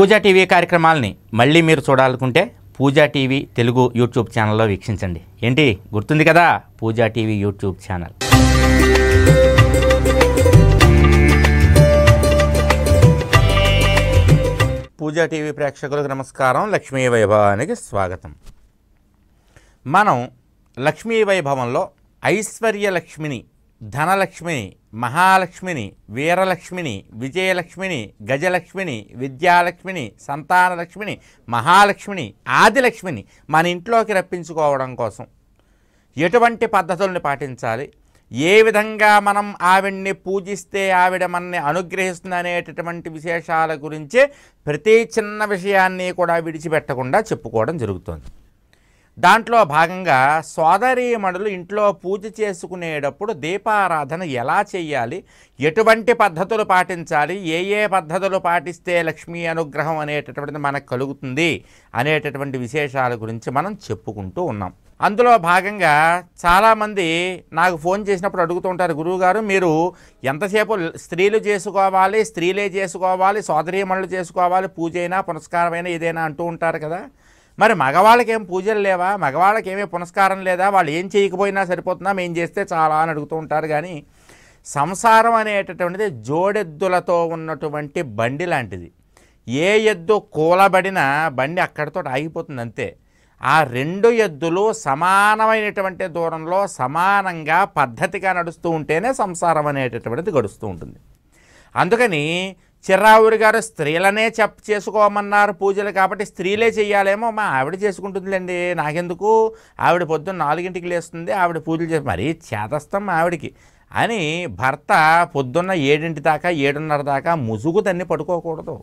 పూజా TV కార్యక్రమాలని మళ్ళీ మీరు చూడాలనుకుంటే పూజా టీవీ తెలుగు యూట్యూబ్ ఛానల్లో వీక్షించండి ఏంటి గుర్తుంది కదా Pooja TV YouTube channel Pooja TV ప్రేక్షకులకు నమస్కారం లక్ష్మీ వైభవానికి స్వాగతం మనం లక్ష్మీ వైభవంలో ఐశ్వర్య లక్ష్మిని ధనలక్ష్మిని మహాలక్ష్మిని వీరలక్ష్మిని విజయలక్ష్మిని గజలక్ష్మిని విద్యాలక్ష్మిని సంతానలక్ష్మిని మహాలక్ష్మిని ఆదిలక్ష్మిని మన ఇంట్లోకి రప్పించుకోవడం కోసం ఎటువంటి పద్ధతుల్ని పాటించాలి ఏ విధంగా మనం ఆవిడ్ని పూజిస్తే ఆవిడ మనని అనుగ్రహిస్తుంది అనేటటువంటి విశేషాల గురించి ప్రతి చిన్న విషయాన్ని కూడా విడిచిపెట్టకుండా చెప్పుకోవడం జరుగుతుంది దాంట్లో భాగంగా సోదరీమణులు ఇంట్లో పూజ చేసుకునేటప్పుడు దీపారాధన ఎలా చేయాలి ఎటువంటి పద్ధతులు పాటించాలి ఏ ఏ పద్ధతులు పాటిస్తే లక్ష్మీ అనుగ్రహం అనేటటువంటిది మనకు కలుగుతుంది అనేటటువంటి విశేషాల గురించి మనం చెప్పుకుంటూ ఉన్నాం అందులో భాగంగా చాలామంది నాకు ఫోన్ చేసినప్పుడు అడుగుతూ ఉంటారు గురువుగారు మీరు ఎంతసేపు స్త్రీలు చేసుకోవాలి స్త్రీలే చేసుకోవాలి సోదరీమణులు చేసుకోవాలి పూజ అయినా పునస్కారమైనా ఏదైనా అంటూ ఉంటారు కదా మరి మగవాళ్ళకేం పూజలు లేవా మగవాళ్ళకి ఏమీ పునస్కారం లేదా వాళ్ళు ఏం చేయకపోయినా సరిపోతున్నా మేము చేస్తే చాలా అని అడుగుతూ ఉంటారు కానీ సంసారం అనేటటువంటిది జోడెద్దులతో ఉన్నటువంటి బండి లాంటిది ఏ ఎద్దు కూలబడినా బండి అక్కడితో ఆగిపోతుంది అంతే ఆ రెండు ఎద్దులు సమానమైనటువంటి దూరంలో సమానంగా పద్ధతిగా నడుస్తూ ఉంటేనే సంసారం అనేటటువంటిది గడుస్తూ ఉంటుంది అందుకని చిర్రావురి గారు స్త్రీలనే చెప్ప చేసుకోమన్నారు పూజలు కాబట్టి స్త్రీలే చెయ్యాలేమో మా ఆవిడ చేసుకుంటుందిలేండి నాకెందుకు ఆవిడ పొద్దున్న నాలుగింటికి లేస్తుంది ఆవిడ పూజలు చేసి మరీ చేతస్తాం ఆవిడకి అని భర్త పొద్దున్న ఏడింటి దాకా ఏడున్నర దాకా ముసుగు తన్ని పడుకోకూడదు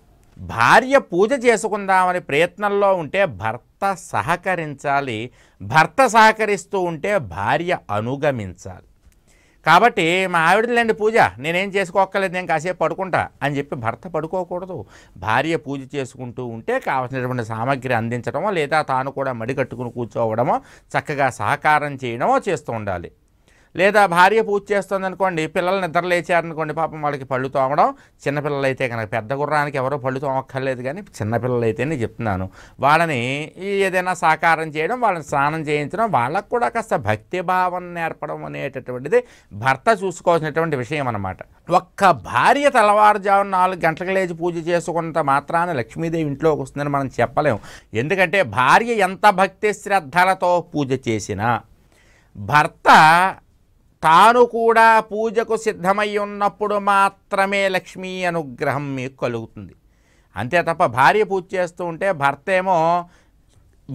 భార్య పూజ చేసుకుందామని ప్రయత్నంలో ఉంటే భర్త సహకరించాలి భర్త సహకరిస్తూ ఉంటే భార్య అనుగమించాలి కాబట్టి మా ఆవిడలేండి పూజ నేనేం చేసుకోక్కర్లేదు నేను కాసేపు పడుకుంటా అని చెప్పి భర్త పడుకోకూడదు భార్య పూజ చేసుకుంటూ ఉంటే కావలసినటువంటి సామాగ్రి అందించడమో లేదా తాను కూడా మడి కట్టుకుని కూర్చోవడమో చక్కగా సహకారం చేయడమో చేస్తూ ఉండాలి లేదా భార్య పూజ చేస్తుంది అనుకోండి పిల్లలు నిద్ర లేచారనుకోండి పాపం వాళ్ళకి పళ్ళు తోమడం చిన్నపిల్లలు అయితే కనుక పెద్ద గుర్రానికి ఎవరో పళ్ళు తోమక్కర్లేదు కానీ చిన్నపిల్లలు అయితే నేను చెప్తున్నాను వాళ్ళని ఏదైనా సాకారం చేయడం వాళ్ళని స్నానం చేయించడం వాళ్ళకు కూడా కాస్త భక్తి భావం నేర్పడం అనేటటువంటిది భర్త చూసుకోవాల్సినటువంటి విషయం అనమాట ఒక్క భార్య తెల్లవారుజాము నాలుగు గంటలకు లేచి పూజ చేసుకున్నంత మాత్రాన లక్ష్మీదేవి ఇంట్లోకి వస్తుందని మనం చెప్పలేము ఎందుకంటే భార్య ఎంత భక్తి శ్రద్ధలతో పూజ చేసినా భర్త తాను కూడా పూజకు సిద్ధమై ఉన్నప్పుడు మాత్రమే లక్ష్మీ అనుగ్రహం మీకు కలుగుతుంది అంతే తప్ప భార్య పూజ చేస్తూ ఉంటే భర్త ఏమో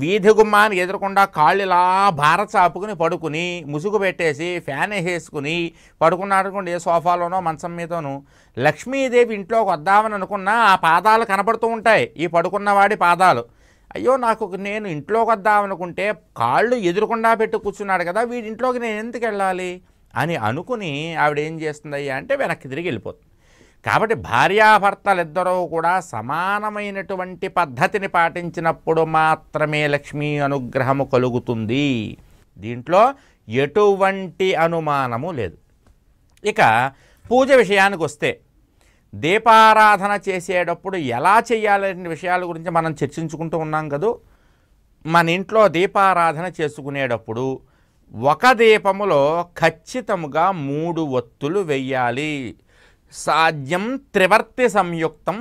వీధి గుమ్మాన్ని ఎదురకుండా కాళ్ళు ఇలా భారత చాపుకుని పడుకుని ముసుగు పెట్టేసి ఫ్యాన్ వేసుకుని పడుకున్నాడనుకోండి ఏ సోఫాలోనో మంచం మీదోనూ లక్ష్మీదేవి ఇంట్లోకి వద్దామని అనుకున్నా ఆ పాదాలు కనపడుతూ ఉంటాయి ఈ పడుకున్నవాడి పాదాలు అయ్యో నాకు నేను ఇంట్లోకి వద్దామనుకుంటే కాళ్ళు ఎదురుకుండా పెట్టి కూర్చున్నాడు కదా వీడి ఇంట్లోకి నేను ఎందుకు వెళ్ళాలి అని అనుకుని ఆవిడ ఏం చేస్తుందయ్యా అంటే వెనక్కి తిరిగి వెళ్ళిపోతుంది కాబట్టి భార్యాభర్తలిద్దరూ కూడా సమానమైనటువంటి పద్ధతిని పాటించినప్పుడు మాత్రమే లక్ష్మీ అనుగ్రహము కలుగుతుంది దీంట్లో ఎటువంటి అనుమానము లేదు ఇక పూజ విషయానికి వస్తే దీపారాధన చేసేటప్పుడు ఎలా చేయాలనే విషయాల గురించి మనం చర్చించుకుంటూ ఉన్నాం కదూ మన ఇంట్లో దీపారాధన చేసుకునేటప్పుడు ఒక దీపములో ఖచ్చితముగా మూడు ఒత్తులు వెయ్యాలి సాధ్యం త్రివర్తి సంయుక్తం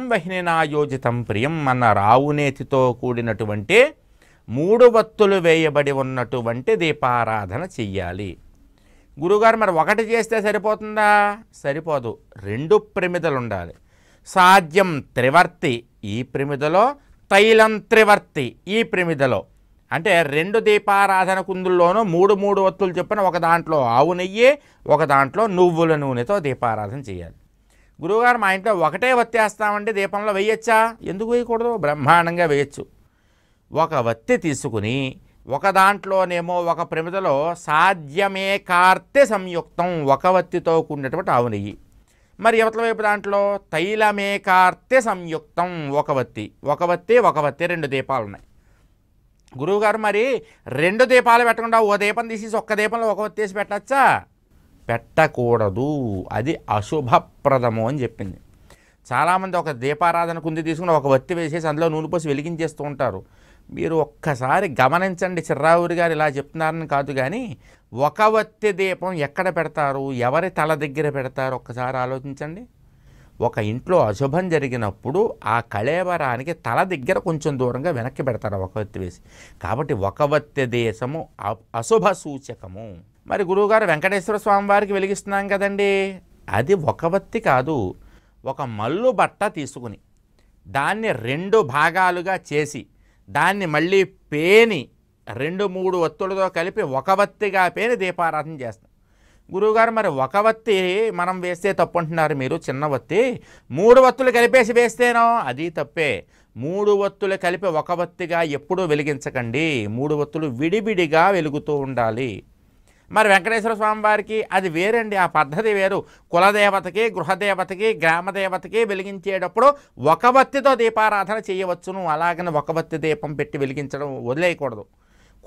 నాయోజితం ప్రియం మన రావునేతితో కూడినటువంటి మూడు వత్తులు వేయబడి ఉన్నటువంటి దీపారాధన చెయ్యాలి గురువుగారు మరి ఒకటి చేస్తే సరిపోతుందా సరిపోదు రెండు ప్రమిదలు ఉండాలి సాధ్యం త్రివర్తి ఈ ప్రమిదలో తైలం త్రివర్తి ఈ ప్రమిదలో అంటే రెండు దీపారాధన కుందుల్లోనూ మూడు మూడు ఒత్తులు చెప్పిన ఒక దాంట్లో ఆవు నెయ్యి ఒక దాంట్లో నువ్వుల నూనెతో దీపారాధన చేయాలి గురువుగారు మా ఇంట్లో ఒకటే వేస్తామండి దీపంలో వేయచ్చా ఎందుకు వేయకూడదు బ్రహ్మాండంగా వేయచ్చు ఒక వత్తి తీసుకుని ఒక దాంట్లోనేమో ఒక ప్రమిదలో సాధ్యమే కార్తె సంయుక్తం ఒక వత్తితో కూడినటువంటి ఆవు నెయ్యి మరి యువతల వైపు దాంట్లో తైలమే కార్తె సంయుక్తం ఒక వత్తి ఒక వత్తి ఒక వత్తి రెండు దీపాలు ఉన్నాయి గురువుగారు మరి రెండు దీపాలు పెట్టకుండా ఓ దీపం తీసేసి ఒక్క దీపంలో ఒక వత్తేసి పెట్టచ్చా పెట్టకూడదు అది అశుభప్రదము అని చెప్పింది చాలామంది ఒక దీపారాధన కుంది తీసుకుని ఒక వత్తి వేసేసి అందులో నూనె పోసి వెలిగించేస్తూ ఉంటారు మీరు ఒక్కసారి గమనించండి చిర్రావురి గారు ఇలా చెప్తున్నారని కాదు కానీ ఒక వత్తి దీపం ఎక్కడ పెడతారు ఎవరి తల దగ్గర పెడతారు ఒక్కసారి ఆలోచించండి ఒక ఇంట్లో అశుభం జరిగినప్పుడు ఆ కళేవరానికి తల దగ్గర కొంచెం దూరంగా వెనక్కి పెడతారు ఒక వత్తి వేసి కాబట్టి ఒక వత్తి దేశము అశుభ సూచకము మరి గురువుగారు వెంకటేశ్వర స్వామి వారికి వెలిగిస్తున్నాం కదండి అది ఒక వత్తి కాదు ఒక మల్లు బట్ట తీసుకుని దాన్ని రెండు భాగాలుగా చేసి దాన్ని మళ్ళీ పేని రెండు మూడు ఒత్తులతో కలిపి ఒక వత్తిగా పేని దీపారాధన చేస్తాం గురువుగారు మరి ఒక వత్తి మనం వేస్తే తప్పు అంటున్నారు మీరు చిన్న వత్తి మూడు వత్తులు కలిపేసి వేస్తేనో అది తప్పే మూడు వత్తులు కలిపి ఒక వత్తిగా ఎప్పుడూ వెలిగించకండి మూడు వత్తులు విడివిడిగా వెలుగుతూ ఉండాలి మరి వెంకటేశ్వర స్వామి వారికి అది వేరండి ఆ పద్ధతి వేరు కులదేవతకి గృహదేవతకి గ్రామదేవతకి వెలిగించేటప్పుడు ఒక బత్తితో దీపారాధన చేయవచ్చును అలాగని ఒక బత్తి దీపం పెట్టి వెలిగించడం వదిలేయకూడదు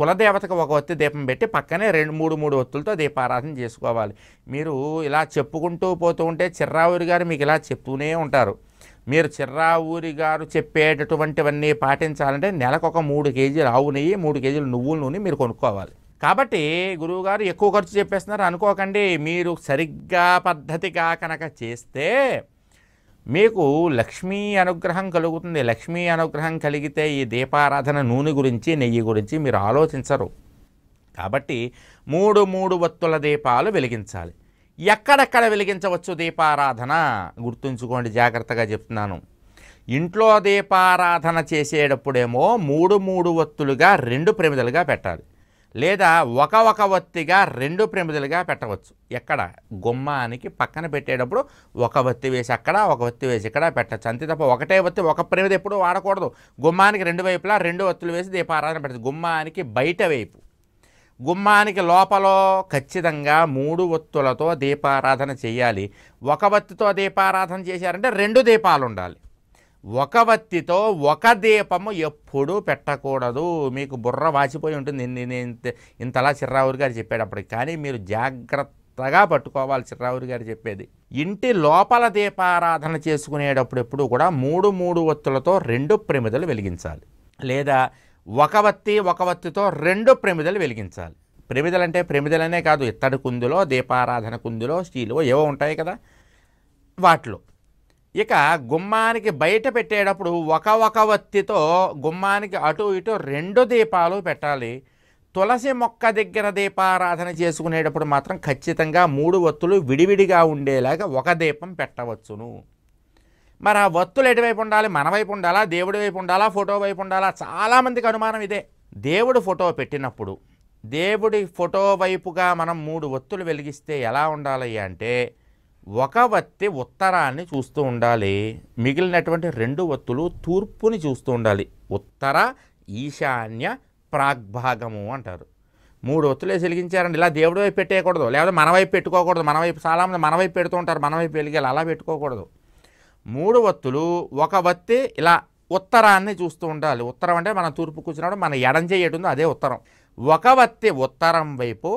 కులదేవతకు ఒక ఒత్తి దీపం పెట్టి పక్కనే రెండు మూడు మూడు ఒత్తులతో దీపారాధన చేసుకోవాలి మీరు ఇలా చెప్పుకుంటూ పోతూ ఉంటే చిర్రావురి గారు మీకు ఇలా చెప్తూనే ఉంటారు మీరు చిర్రావూరి గారు చెప్పేటటువంటివన్నీ పాటించాలంటే నెలకు ఒక మూడు కేజీలు ఆవు నెయ్యి మూడు కేజీలు నువ్వుల నూనె మీరు కొనుక్కోవాలి కాబట్టి గురువుగారు ఎక్కువ ఖర్చు చెప్పేస్తున్నారు అనుకోకండి మీరు సరిగ్గా పద్ధతిగా కనుక చేస్తే మీకు లక్ష్మీ అనుగ్రహం కలుగుతుంది లక్ష్మీ అనుగ్రహం కలిగితే ఈ దీపారాధన నూనె గురించి నెయ్యి గురించి మీరు ఆలోచించరు కాబట్టి మూడు మూడు వత్తుల దీపాలు వెలిగించాలి ఎక్కడెక్కడ వెలిగించవచ్చు దీపారాధన గుర్తుంచుకోండి జాగ్రత్తగా చెప్తున్నాను ఇంట్లో దీపారాధన చేసేటప్పుడేమో మూడు మూడు వత్తులుగా రెండు ప్రమిదలుగా పెట్టాలి లేదా ఒక ఒక ఒత్తిగా రెండు ప్రమిదలుగా పెట్టవచ్చు ఎక్కడ గుమ్మానికి పక్కన పెట్టేటప్పుడు ఒక ఒత్తి వేసి అక్కడ ఒక ఒత్తి వేసి ఇక్కడ పెట్టచ్చు అంతే తప్ప ఒకటే ఒత్తి ఒక ప్రమిది ఎప్పుడు వాడకూడదు గుమ్మానికి రెండు వైపులా రెండు ఒత్తులు వేసి దీపారాధన పెట్టచ్చు గుమ్మానికి బయట వైపు గుమ్మానికి లోపల ఖచ్చితంగా మూడు ఒత్తులతో దీపారాధన చేయాలి ఒక ఒత్తితో దీపారాధన చేశారంటే రెండు దీపాలు ఉండాలి ఒక వత్తితో ఒక దీపము ఎప్పుడూ పెట్టకూడదు మీకు బుర్ర వాచిపోయి ఉంటుంది నేను ఇంత ఇంతలా చిర్రావురి గారు చెప్పాడు అప్పటికి కానీ మీరు జాగ్రత్తగా పట్టుకోవాలి చిర్రావురి గారు చెప్పేది ఇంటి లోపల దీపారాధన చేసుకునేటప్పుడు ఎప్పుడు కూడా మూడు మూడు ఒత్తులతో రెండు ప్రమిదలు వెలిగించాలి లేదా ఒక వత్తి ఒక వత్తితో రెండు ప్రమిదలు వెలిగించాలి ప్రమిదలంటే ప్రమిదలనే కాదు ఇత్తడి కుందులో దీపారాధన కుందులో స్టీలు ఏవో ఉంటాయి కదా వాటిలో ఇక గుమ్మానికి బయట పెట్టేటప్పుడు ఒక ఒక వత్తితో గుమ్మానికి అటు ఇటు రెండు దీపాలు పెట్టాలి తులసి మొక్క దగ్గర దీపారాధన చేసుకునేటప్పుడు మాత్రం ఖచ్చితంగా మూడు వత్తులు విడివిడిగా ఉండేలాగా ఒక దీపం పెట్టవచ్చును మరి ఆ వత్తులు ఎటువైపు ఉండాలి మన వైపు ఉండాలా దేవుడి వైపు ఉండాలా ఫోటో వైపు ఉండాలా చాలామందికి అనుమానం ఇదే దేవుడు ఫోటో పెట్టినప్పుడు దేవుడి ఫోటో వైపుగా మనం మూడు ఒత్తులు వెలిగిస్తే ఎలా ఉండాలి అంటే ఒక వత్తి ఉత్తరాన్ని చూస్తూ ఉండాలి మిగిలినటువంటి రెండు వత్తులు తూర్పుని చూస్తూ ఉండాలి ఉత్తర ఈశాన్య ప్రాగ్భాగము అంటారు మూడు వత్తులే వెలిగించారండి ఇలా దేవుడి వైపు పెట్టేయకూడదు లేకపోతే మన వైపు పెట్టుకోకూడదు మన వైపు చాలామంది మన వైపు పెడుతూ ఉంటారు మన వైపు వెలిగాలి అలా పెట్టుకోకూడదు మూడు వత్తులు ఒక వత్తి ఇలా ఉత్తరాన్ని చూస్తూ ఉండాలి ఉత్తరం అంటే మన తూర్పు కూర్చున్నప్పుడు మన ఎడం చేయటం అదే ఉత్తరం ఒక వత్తి ఉత్తరం వైపు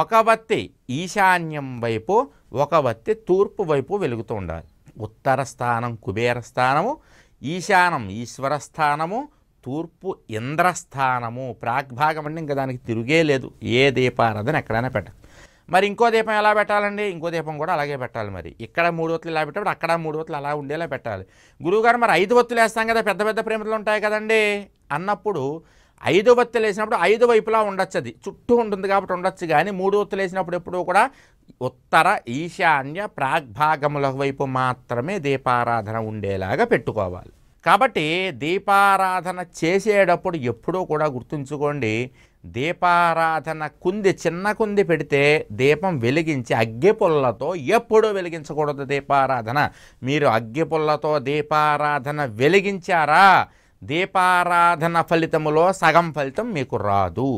ఒక వత్తి ఈశాన్యం వైపు ఒక వత్తి తూర్పు వైపు వెలుగుతూ ఉండాలి ఉత్తర స్థానం కుబేర స్థానము ఈశానం ఈశ్వర స్థానము తూర్పు ఇంద్రస్థానము ప్రాగ్భాగం అంటే ఇంకా దానికి తిరిగే లేదు ఏ దీపారాధన ఎక్కడైనా పెట్టాలి మరి ఇంకో దీపం ఎలా పెట్టాలండి ఇంకో దీపం కూడా అలాగే పెట్టాలి మరి ఇక్కడ మూడు వత్తులు ఇలా పెట్టాడు అక్కడ మూడు వత్తులు అలా ఉండేలా పెట్టాలి గురువుగారు మరి ఐదు వత్తులు వేస్తాం కదా పెద్ద పెద్ద ప్రేమలు ఉంటాయి కదండి అన్నప్పుడు ఐదో వత్తులు వేసినప్పుడు ఐదు వైపులా ఉండొచ్చు అది చుట్టూ ఉంటుంది కాబట్టి ఉండొచ్చు కానీ మూడు వత్తులు వేసినప్పుడు ఎప్పుడూ కూడా ఉత్తర ఈశాన్య ప్రాగ్భాగముల వైపు మాత్రమే దీపారాధన ఉండేలాగా పెట్టుకోవాలి కాబట్టి దీపారాధన చేసేటప్పుడు ఎప్పుడూ కూడా గుర్తుంచుకోండి దీపారాధన కుంది చిన్న కుంది పెడితే దీపం వెలిగించి అగ్గిపుల్లతో ఎప్పుడూ వెలిగించకూడదు దీపారాధన మీరు అగ్గిపుల్లతో దీపారాధన వెలిగించారా దీపారాధన ఫలితములో సగం ఫలితం మీకు రాదు